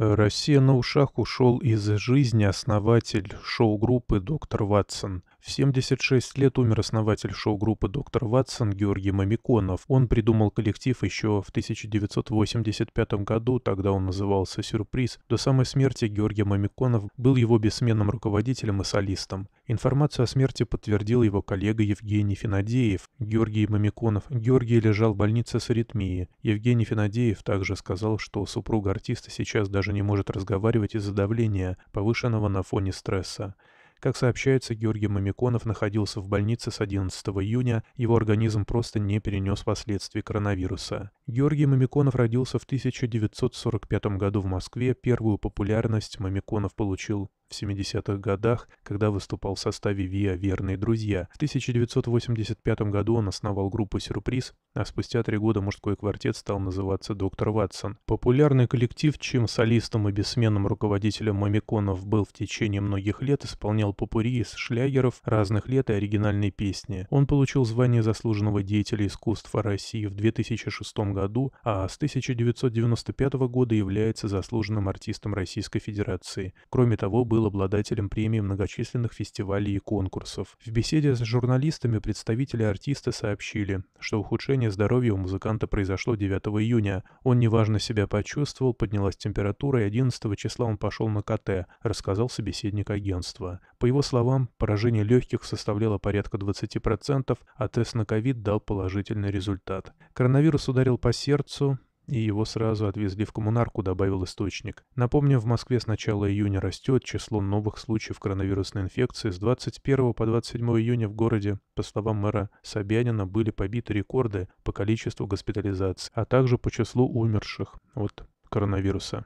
Россия на ушах ушел из жизни основатель шоу-группы «Доктор Ватсон», в 76 лет умер основатель шоу-группы «Доктор Ватсон» Георгий Мамиконов. Он придумал коллектив еще в 1985 году, тогда он назывался «Сюрприз». До самой смерти Георгий Мамиконов был его бессменным руководителем и солистом. Информацию о смерти подтвердил его коллега Евгений Финодеев. Георгий Мамиконов. Георгий лежал в больнице с аритмией. Евгений Финодеев также сказал, что супруга артиста сейчас даже не может разговаривать из-за давления, повышенного на фоне стресса. Как сообщается, Георгий Мамиконов находился в больнице с 11 июня, его организм просто не перенес последствий коронавируса. Георгий Мамиконов родился в 1945 году в Москве. Первую популярность Мамиконов получил в 70-х годах, когда выступал в составе ВИА «Верные друзья». В 1985 году он основал группу «Сюрприз», а спустя три года мужской квартет стал называться «Доктор Ватсон». Популярный коллектив, чем солистом и бессменным руководителем Мамиконов был в течение многих лет, исполнял попури из шлягеров разных лет и оригинальные песни. Он получил звание заслуженного деятеля искусства России в 2006 году году, а с 1995 года является заслуженным артистом Российской Федерации. Кроме того, был обладателем премии многочисленных фестивалей и конкурсов. В беседе с журналистами представители артиста сообщили, что ухудшение здоровья у музыканта произошло 9 июня. Он неважно себя почувствовал, поднялась температура, и 11 числа он пошел на КТ, рассказал собеседник агентства. По его словам, поражение легких составляло порядка 20%, а тест на ковид дал положительный результат. Коронавирус ударил по по сердцу, и его сразу отвезли в коммунарку, добавил источник. Напомню, в Москве с начала июня растет число новых случаев коронавирусной инфекции. С 21 по 27 июня в городе, по словам мэра Собянина, были побиты рекорды по количеству госпитализаций, а также по числу умерших от коронавируса.